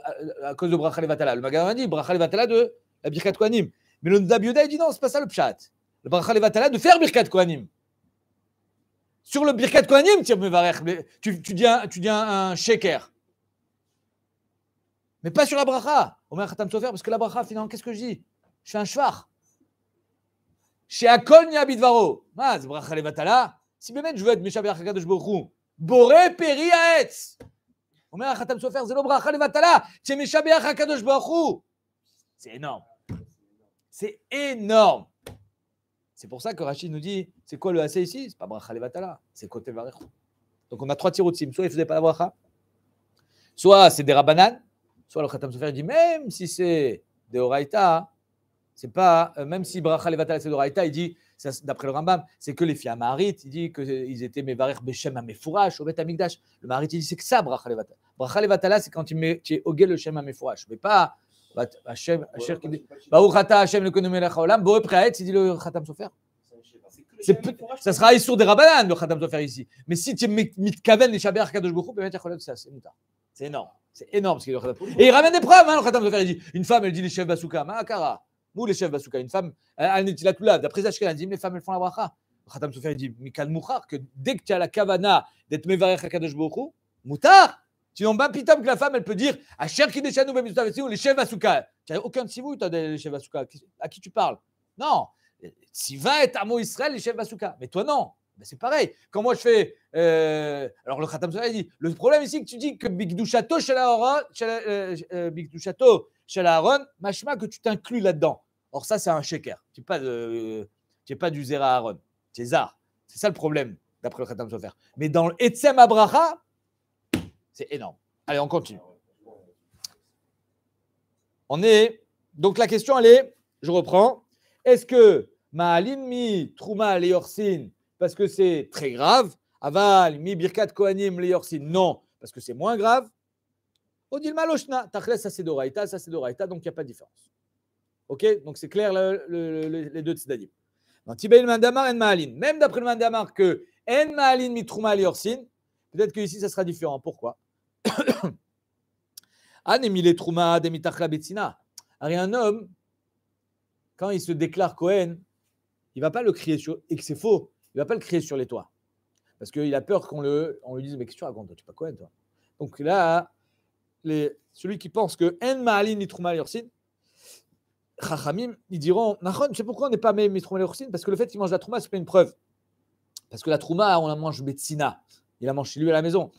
à cause de Bracha Levatala. Le Magadama dit, Bracha Levatala de la Birkat Kohanim. Mais le Ndabioda, il dit, non, c'est pas ça le Pshat. Le Bracha Levatala de faire Birkat Kohanim. Sur le Birkat Kohanim, tu, tu dis un, tu un, shaker. Mais pas sur la Bracha. Omer Khatam Sofer, parce que la Bracha, finalement, qu'est-ce que je dis Je suis un shvar. Chez Akon Yabidvaro. Ah, c'est Bracha Levatala. Si Bémet, je veux être Meshaber Hakadosh Borou. Boré Peri Aetz. C'est énorme. C'est énorme. C'est pour ça que Rachid nous dit, c'est quoi le AC ici C'est pas bracha levatala, c'est côté varech. Donc on a trois tirs de sim. Soit il faisait pas la bracha, soit c'est des rabananes, soit le khatam sofer dit, même si c'est des oraita, c'est pas, euh, même si Bracha Levatal Sedoraita, il dit, d'après le Rambam, c'est que les filles Marit, il dit qu'ils euh, étaient Mevarer Beshem Amefourash, au Le Marit, il dit, c'est que ça, Bracha Levatal. Bracha c'est quand tu, met tu es Ogé le Shem Mais pas bah, Hachem, Hachem bah, qui dit, bah, Hachem le Konomé Lachaolam, Boe Praet, il dit le Khatam Sofer. Ça sera sur des Rabbanan, le Khatam Sofer ici. Mais si tu es Mitkaven, les Shaber dit ben, c'est C'est énorme. C'est énorme ce qu'il a Et il ramène des preuves, hein, le Khatam Sofer. Il dit, une femme, elle dit les chefs Basouka, kara ou les chefs Basuka, une femme, elle là. d'après Ashkenazim, les femmes, elles font la bracha. Khatam Sofer dit, Mikal Mouchar, que dès que tu as la kavana d'être Mevarech à Boku, Moutar, tu sinon ben pitam que la femme, elle peut dire, Asher si ou les chefs Basuka. Tu n'as aucun de vous tu as des chefs Basuka. À qui tu parles Non. Si être être mot Israël, les chefs Basuka. Mais toi, non. Ben c'est pareil. Quand moi je fais. Euh, alors le Khatam Sofer dit le problème ici que tu dis que Bigdushato Shalaharon, euh, Mashma, que tu t'inclus là-dedans. Or, ça, c'est un shaker. Tu n'es pas, pas du Zera Aaron. C'est C'est ça le problème, d'après le Khatam Sofer. Mais dans l'Etsem Abraha, c'est énorme. Allez, on continue. On est. Donc, la question, elle est. Je reprends. Est-ce que Ma'alim mi Trouma Leorsin, parce que c'est très grave. Aval mi Birkat Kohanim Leorsin, non, parce que c'est moins grave. Odil Maloshna, Tachles, ça c'est Doraita, ça c'est Doraita, donc il n'y a pas de différence. Ok Donc c'est clair le, le, le, les deux le Mandamar, N Ma'alin. Même d'après le Mandamar que En Ma'alin Mitrouma Liorsin, peut-être que ici ça sera différent. Pourquoi <coughs> un homme, quand il se déclare Cohen, il va pas le crier sur, et que c'est faux, il va pas le crier sur les toits. Parce qu'il a peur qu'on le, on lui dise, mais qu'est-ce que tu racontes, tu pas Cohen, toi. Donc là, celui qui pense que En Ma'alin Mitrouma Liorsin, Chachamim, ils diront, Nachon, c'est pourquoi on n'est pas même Mitrouma parce que le fait qu'il mange la Trouma, c'est pas une preuve. Parce que la Trouma, on la mange Betsina. Il la mange chez lui à la maison.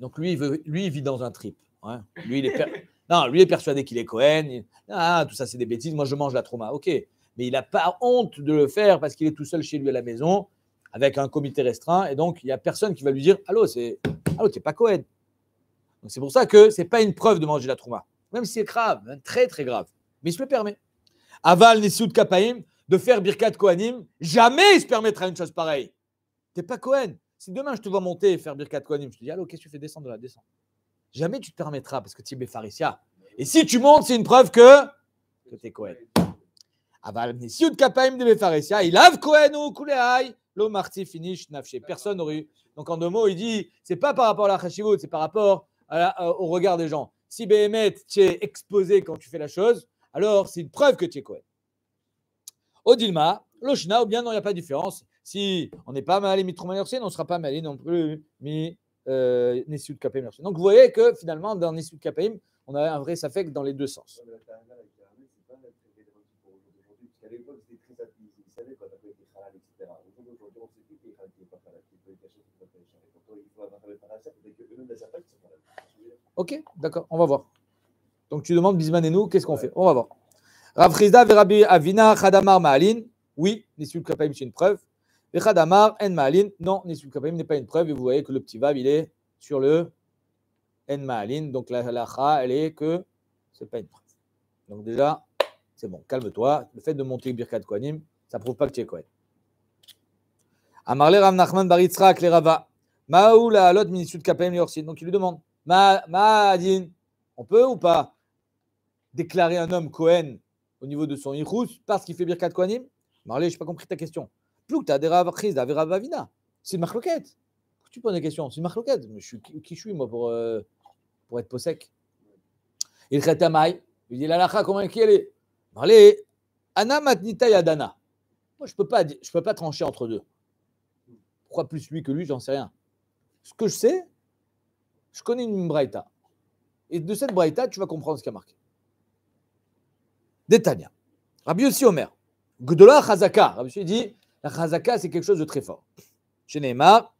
Donc lui, il, veut, lui, vit dans un trip. Hein. Lui, il est <laughs> non, lui, est persuadé qu'il est Cohen. Ah, tout ça, c'est des bêtises. Moi, je mange la Trouma. OK. Mais il n'a pas honte de le faire parce qu'il est tout seul chez lui à la maison avec un comité restreint. Et donc, il n'y a personne qui va lui dire Allô, c'est Allô, t'es pas Cohen. Donc, c'est pour ça que c'est pas une preuve de manger la Trouma. Même si c'est grave, très, très grave mais il se le permet. Aval Nessoud Kapaim, de faire Birkat Kohanim, jamais il se permettra une chose pareille. T'es pas Kohen. Si demain je te vois monter et faire Birkat Kohanim, je te dis, allô, qu'est-ce que tu fais descendre de la descente Jamais tu te permettras parce que tu es Befaricia. Et si tu montes, c'est une preuve que, que tu es Kohen. Aval Nessoud Kapaim de Befaricia, il lave Kohen ou oh, Kuleaï, l'eau marti finish nafché. Personne n'aurait eu. Donc en deux mots, il dit, c'est pas par rapport à la c'est par rapport euh, au regard des gens. Si Béhémet, tu es exposé quand tu fais la chose, alors c'est une preuve que tu es Cohen. Odilma, Loshina, ou bien non, il n'y a pas de différence. Si on n'est pas mal malé trop Yorsin, on ne sera pas malé non plus mais' euh, Nessiud Kapim Yorsin. Donc vous voyez que finalement, dans Nessiud Kapim, on a un vrai safek dans les deux sens. Ok, d'accord, on va voir. Donc tu demandes Bisman et nous, qu'est-ce qu'on fait On va voir. Rav Verabi Avina, Khadamar Maalin. Oui, Nisul Kapaim, c'est une preuve. Et Khadamar, En Maalin. Non, Nisul Kapaim n'est pas une preuve. Et vous voyez que le petit Vav, il est sur le En Maalin. Donc la halacha, elle est que ce n'est pas une preuve. Donc déjà, c'est bon, calme-toi. Le fait de monter Birkat koanim ça ne prouve pas que tu es Kohen. Amarle Rav Nachman Baritzra, les Maou la Donc il lui demande, Ma'adin, on peut ou pas déclarer un homme Cohen au niveau de son Irous parce qu'il fait Birkat Kohanim Marley, je n'ai pas compris ta question. Plus tu as des Ravachis, des Ravavina, c'est une marloquette. Tu poses des questions c'est une marloquette. Mais je suis, qui je suis, moi, pour, euh, pour être possek Il traite maï, il dit la comment qui elle est Marley, Anna Matnita Yadana. Moi, je ne peux, pas, je peux pas trancher entre deux. Pourquoi plus lui que lui, j'en sais rien. Ce que je sais, je connais une Braïta. Et de cette Braïta, tu vas comprendre ce qui a marqué. Détania. Rabbi aussi Omer. Gdola Chazaka. Rabbi dit la Chazaka, c'est quelque chose de très fort. Chez Neymar,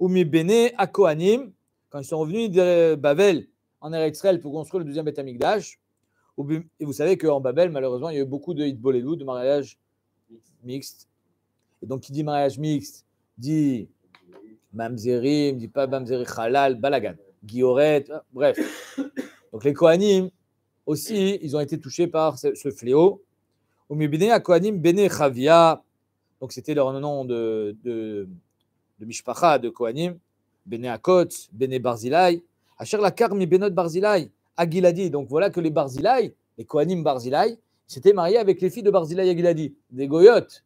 Umi Bene à quand ils sont revenus de Babel en Eretzrel pour construire le deuxième Beth Amikdash, et vous savez qu'en Babel, malheureusement, il y a eu beaucoup de hitbolelou, de mariage mixte. Et donc, qui dit mariage mixte dit mamzerim, dit pas mamzerim halal, balagan, Guioret, bref. Donc, les Kohanim, aussi, ils ont été touchés par ce, fléau. donc c'était leur nom de, de Mishpacha, de Kohanim, Bene Akot, Bene Barzilai, Asher la Karmi Benot Barzilai, Agiladi. Donc voilà que les Barzilai, les Kohanim Barzilai, s'étaient mariés avec les filles de Barzilai Agiladi, des Goyotes.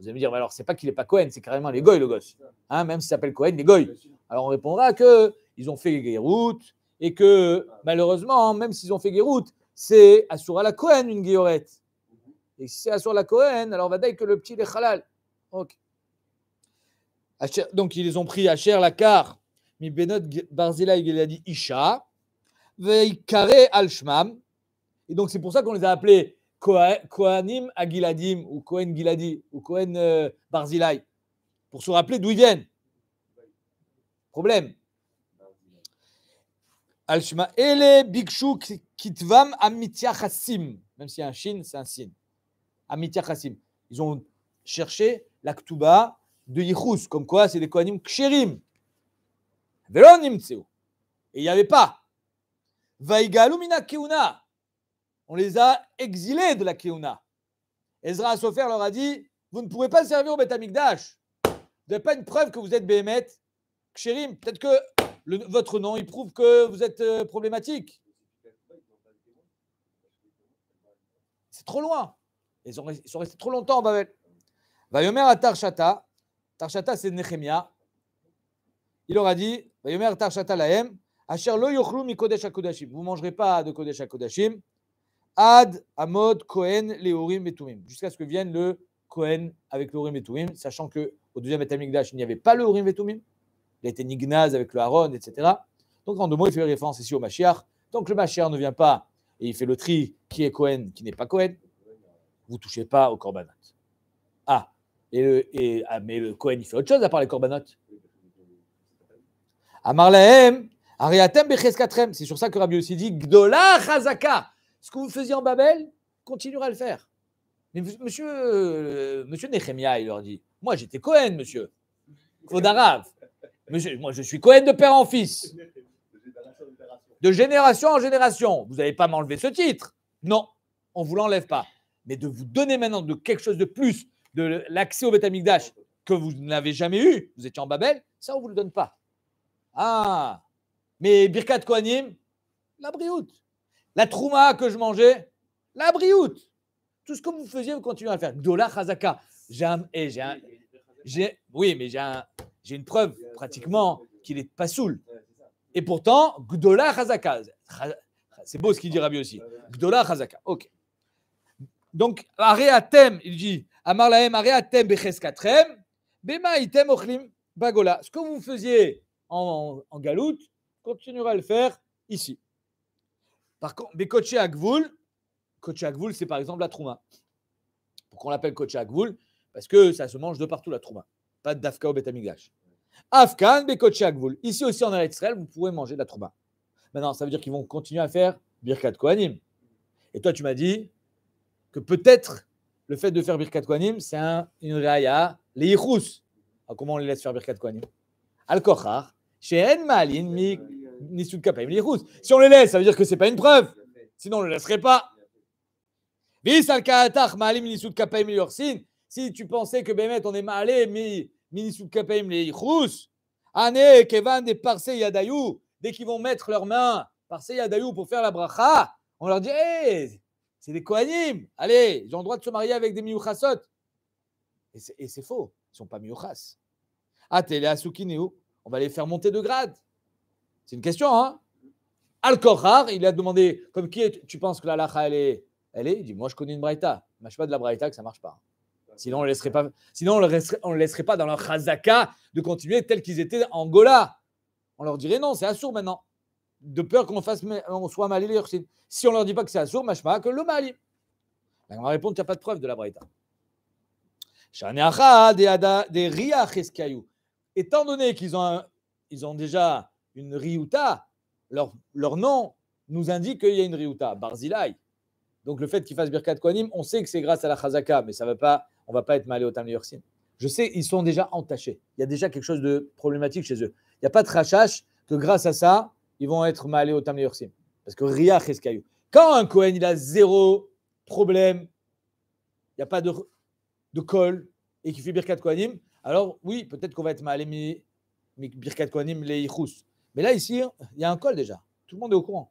Vous allez me dire, mais alors c'est pas qu'il n'est pas kohen, c'est carrément les Goy le gosse. Hein, même s'il s'appelle kohen, les Goy. Alors on répondra que ils ont fait les routes et que malheureusement, hein, même s'ils ont fait Géroute, c'est Assur à la Cohen une guillorette. Et si c'est Assur à la Cohen, alors va dire que le petit est halal. Donc ils les ont pris à Cher car, mi Benot Barzila et Isha, Veikare al Shmam. Et donc c'est pour ça qu'on les a appelés Kohanim Agiladim ou Cohen Giladi ou Cohen euh, Barzilai, pour se rappeler d'où ils viennent. Problème, al ele bikshu kitvam khasim Même s'il y a un shin, c'est un sin. khasim Ils ont cherché la ktuba de Yichus, comme quoi c'est des coanimes « ksherim. Et il n'y avait pas. Vaigalu mina keuna. On les a exilés de la keuna. Ezra Assofer leur a dit Vous ne pouvez pas servir au Betamikdash. Vous n'avez pas une preuve que vous êtes Béhémet. Kshirim, peut-être que votre nom, il prouve que vous êtes euh, problématique. C'est trop loin. Ils, ont, sont restés trop longtemps Babel. Vayomer à Tarshata. Tarshata, c'est Nechemia. Il aura dit Vayomer Tarshata laem. Asher lo yochlu mi kodesh Vous ne mangerez pas de kodesh kodashim. Ad, Amod, Kohen, le et Toumim. Jusqu'à ce que vienne le Kohen avec le Urim et Toumim, sachant qu'au deuxième Etamikdash, il n'y avait pas le Urim et il a été avec le Haron, etc. Donc en deux mots, il fait référence ici au Mashiach. Donc le Mashiach ne vient pas et il fait le tri qui est Cohen, qui n'est pas Cohen. Vous ne touchez pas au Korbanot. Ah, et le, ah, mais le Cohen, il fait autre chose à part les Korbanot. Amarlaem, Ariatem Becheskatrem. C'est sur ça que Rabbi aussi dit Gdola Chazaka. Ce que vous faisiez en Babel, continuera à le faire. Mais monsieur, Nechemia, monsieur il leur dit Moi, j'étais Cohen, monsieur. Kodarav. Monsieur, moi, je suis Cohen de père en fils. De génération en génération. Vous n'allez pas m'enlever ce titre. Non, on ne vous l'enlève pas. Mais de vous donner maintenant de quelque chose de plus, de l'accès au Dash, que vous n'avez jamais eu, vous étiez en Babel, ça, on ne vous le donne pas. Ah Mais Birkat Kohanim, la brioute. La trouma que je mangeais, la brioute. Tout ce que vous faisiez, vous continuez à faire. Dola Khazaka. J'ai eh, j'ai oui, mais j'ai un, j'ai une preuve pratiquement qu'il est pas saoul. Et pourtant, Gdola Khazaka. C'est beau ce qu'il dit Rabbi aussi. Gdola Khazaka. Ok. Donc, Atem, il dit Amarlaem, Lahem, Becheskatrem, Bema Item Ochlim Bagola. Ce que vous faisiez en, en, galoute, continuera à le faire ici. Par contre, Bekoche Agvoul, Koche Agvoul, c'est par exemple la Trouma. Pourquoi on l'appelle Koche Akvoul, Parce que ça se mange de partout la Trouma pas d'Afka au Betamigdash. Afkan, Ici aussi en Israël, vous pouvez manger de la trouba. Maintenant, ça veut dire qu'ils vont continuer à faire Birkat Kouanim. Et toi, tu m'as dit que peut-être le fait de faire Birkat Kouanim, c'est un, une raya, les à ah, comment on les laisse faire Birkat Kohanim Al-Kochar, chez En Malin, Mi Nisud Kapayim, les Si on les laisse, ça veut dire que ce n'est pas une preuve. Sinon, on ne le laisserait pas. Vis al Malim Nisud Kapayim, Yorsin. Si tu pensais que Bémet, on est malé, mais Minisukapem les Ichus, année Kevan, des Parse Yadayou, dès qu'ils vont mettre leurs mains, Parse Yadayou, pour faire la bracha, on leur dit, c'est des Kohanim, allez, ils ont le droit de se marier avec des Miyuchasot. Et c'est faux, ils ne sont pas miouchas. Ah, t'es les on va les faire monter de grade. C'est une question, hein al il a demandé, comme qui est, tu penses que la lacha, elle est, elle est Il dit, moi, je connais une braïta. Mais je ne pas de la braïta que ça ne marche pas. Sinon, on ne laisserait pas, sinon laisserait, on laisserait pas dans leur chazaka de continuer tels qu'ils étaient en Gola. On leur dirait non, c'est Assour maintenant. De peur qu'on fasse, on soit mal Si on leur dit pas que c'est Assur, machma que le mali. on va répondre, n'y a pas de preuve de la braïta. Étant donné qu'ils ont, ils ont déjà une riuta, leur, leur nom nous indique qu'il y a une riuta, Barzilai. Donc le fait qu'ils fassent Birkat koanim, on sait que c'est grâce à la Chazaka, mais ça ne veut pas on va pas être malé au de Yersin. Je sais, ils sont déjà entachés. Il y a déjà quelque chose de problématique chez eux. Il n'y a pas de rachage que grâce à ça, ils vont être malés au de Yersin. Parce que Ria Eskayu. Quand un Cohen, il a zéro problème, il n'y a pas de, col et qui fait Birkat Kohanim, alors oui, peut-être qu'on va être malé, mais, mais Birkat Kohanim, les Ichous. Mais là, ici, il y a un col déjà. Tout le monde est au courant.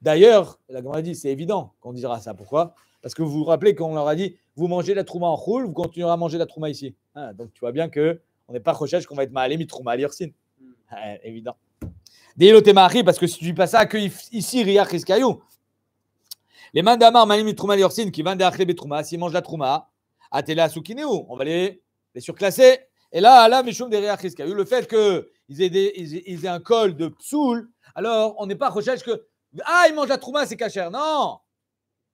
D'ailleurs, la Gemara dit, c'est évident qu'on dira ça. Pourquoi Parce que vous vous rappelez qu'on leur a dit, vous mangez la trouma en roule, vous continuerez à manger la trouma ici. Ah, donc tu vois bien que on n'est pas recherche qu'on va être ma'alim, trouma l'irsine. Hmm. Ah, évident. Déiloté mari, parce que si tu dis pas ça, que ici, Ria Riskayou. Les mains d'Amar, trouma l'irsine, qui vendent les trouma, s'ils mangent la trouma, Atela Soukineou, on va les, les surclasser. Et là, là, de derrière Riskayou, le fait qu'ils aient, ils ils aient un col de psoul, alors on n'est pas recherche que. Ah, ils mangent la trouma, c'est cachère. Non!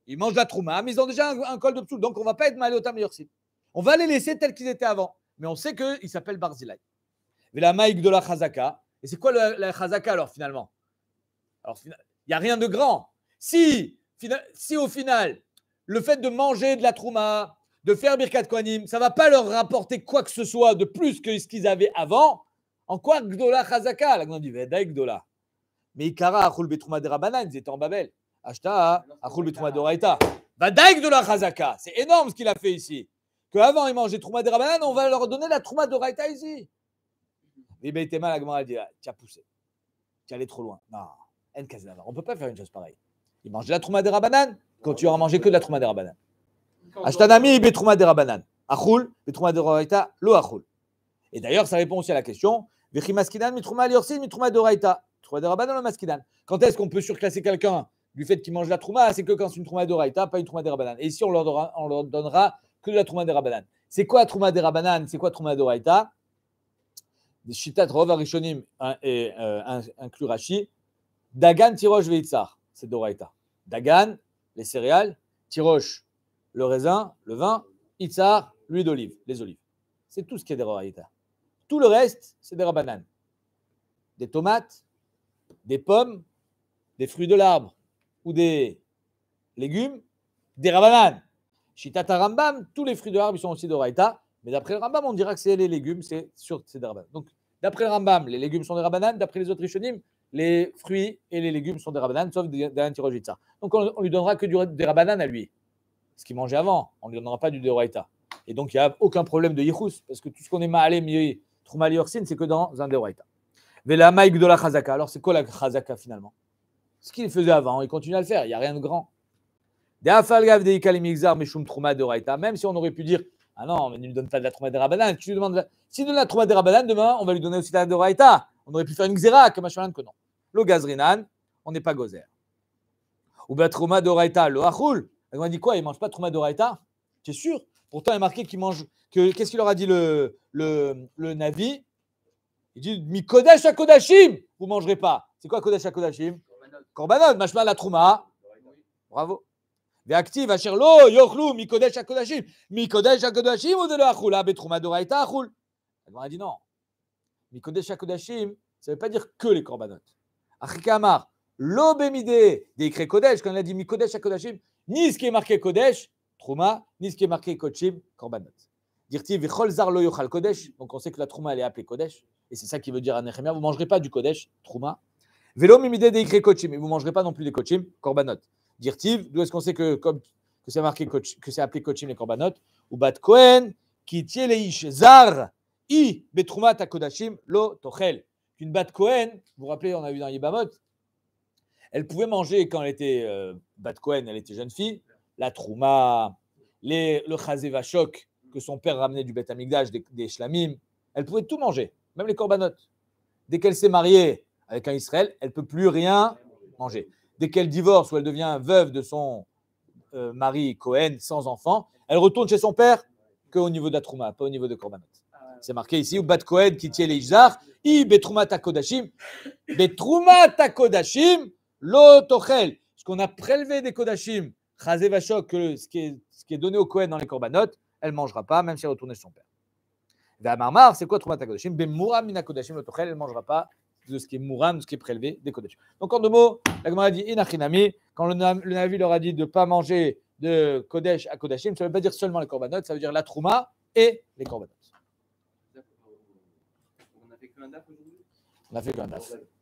Ils mangent la trouma, mais ils ont déjà un, col de psoul. Donc, on ne va pas être malé meilleur On va les laisser tels qu'ils étaient avant. Mais on sait qu'ils s'appellent Barzilai. Mais la Maïk de la Khazaka. Et c'est quoi la, Khazaka, alors finalement Alors, il n'y a rien de grand. Si, si au final, le fait de manger de la trouma, de faire Birkat Kwanim, ça ne va pas leur rapporter quoi que ce soit de plus que ce qu'ils avaient avant, en quoi Gdola Khazaka La grande dit Gdola. Mais Ikara, Achul de Rabanan, ils étaient en Babel. Ashta, Achul B'Trouma Doraita. Vadaik de la Chazaka. C'est énorme ce qu'il a fait ici. Que avant ils mangeaient Trouma de on va leur donner la Trouma Doraita ici. Ben, il la Gemara dit Tu as poussé. Tu allé trop loin. Non, On ne peut pas faire une chose pareille. Il mangeaient la Trouma de Rabanan quand tu auras mangé que de la Trouma de nami Ashtanami, Ibet Trouma de Rabanan. Achul, Doraita, lo Achul. Et d'ailleurs, ça répond aussi à la question Mitrouma Mitrouma Doraita. Trouma de Quand est-ce qu'on peut surclasser quelqu'un du fait qu'ils mangent la trouma, c'est que quand c'est une trouma d'oraïta, pas une trouma rabanan. Et ici, on leur, donnera, donnera que de la trouma d'érabanan, C'est quoi la trouma d'érabanan C'est quoi la trouma d'oraita Shitat Rov Arishonim et euh, un Rashi. Dagan, Tiroche, Veitzar, c'est raïta. Dagan, les céréales, Tiroche, le raisin, le vin, Itzar, l'huile d'olive, les olives. C'est tout ce qui est Raïta. Tout le reste, c'est des rabananes. Des tomates, des pommes, des fruits de l'arbre, ou des légumes, des rabananes. Shitata Rambam, tous les fruits de l'arbre, sont aussi de raita, Mais d'après le Rambam, on dira que c'est les légumes, c'est sûr que c'est des Donc, d'après le Rambam, les légumes sont des rabananes, D'après les autres Rishonim, les fruits et les légumes sont des rabananes, sauf des, Donc, on, lui donnera que du, des rabananes à lui. Ce qu'il mangeait avant, on ne lui donnera pas du de raita. Et donc, il n'y a aucun problème de Yichus, parce que tout ce qu'on est mieux mi, c'est que dans un Mais la maïk de la Alors, c'est quoi la Khazaka finalement ce qu'il faisait avant, il continue à le faire. Il n'y a rien de grand. Même si on aurait pu dire Ah non, mais ne lui donne pas de la trauma de Rabbanan. Tu lui demandes donne la trauma de demain, on va lui donner aussi la de On aurait pu faire une xéra, comme que non. Le Gazrinan, on n'est pas gozer. Ou bien trauma de le Hachoul. On a dit quoi Il ne mange pas de trauma de Tu sûr Pourtant, il est marqué qu'il mange. Que Qu'est-ce qu'il leur a dit le, le, Navi Il dit Kodesh à Kodashim, vous ne mangerez pas. C'est quoi Kodesh à Kodashim Korbanot, à la trouma. Bravo. Véactive, asher lo, yochlou, mikodesh akodashim. Mikodesh akodashim ou de l'achoul, abe ah, trouma truma Elle m'a dit non. Mikodesh akodashim, ça ne veut pas dire que les korbanot. Achikamar, lo bemide, décré kodesh, quand on a dit mikodesh akodashim, ni ce qui est marqué kodesh, Truma » ni ce qui est marqué kodeshim »?« korbanot. Dirtiv, vichol zar lo yochal kodesh, donc on sait que la trouma elle est appelée kodesh, et c'est ça qui veut dire à Nechemia, vous mangerez pas du kodesh, trouma. Vélo décrit coachim. Et vous ne mangerez pas non plus des coachim, corbanotes. Dirtiv, d'où est-ce qu'on sait que, que c'est marqué coach, que c'est appelé coachim les corbanotes Ou bat Kohen, qui ish zar, i betrumat akodashim, lo tochel. Une bat Kohen, vous vous rappelez, on a vu dans Yibamot, elle pouvait manger quand elle était euh, bat Kohen, elle était jeune fille, la trouma, les, le chazevachok que son père ramenait du Beth des, des shlamim. Elle pouvait tout manger, même les corbanotes. Dès qu'elle s'est mariée, avec un Israël, elle ne peut plus rien manger. Dès qu'elle divorce ou elle devient veuve de son euh, mari Cohen sans enfant, elle retourne chez son père qu'au niveau d'Atrouma, pas au niveau de Korbanot. C'est marqué ici, ou Bat Cohen qui tient les Izar, I kodashim, Betrouma Ta lo Lotochel. Ce qu'on a prélevé des Kodashim, que ce, qui est, ce qui est donné au Cohen dans les Korbanot, elle ne mangera pas, même si elle retourne chez son père. Marmar, c'est quoi Trouma Kodashim, Lotochel, elle ne mangera pas de ce qui est mouram, de ce qui est prélevé des Kodesh. Donc en deux mots, la Gemara dit Inachinami, quand le, navire Navi leur a dit de ne pas manger de Kodesh à Kodeshim, ça ne veut pas dire seulement les Korbanot, ça veut dire la Trouma et les corbanotes. On a fait que un aujourd'hui On n'a fait que un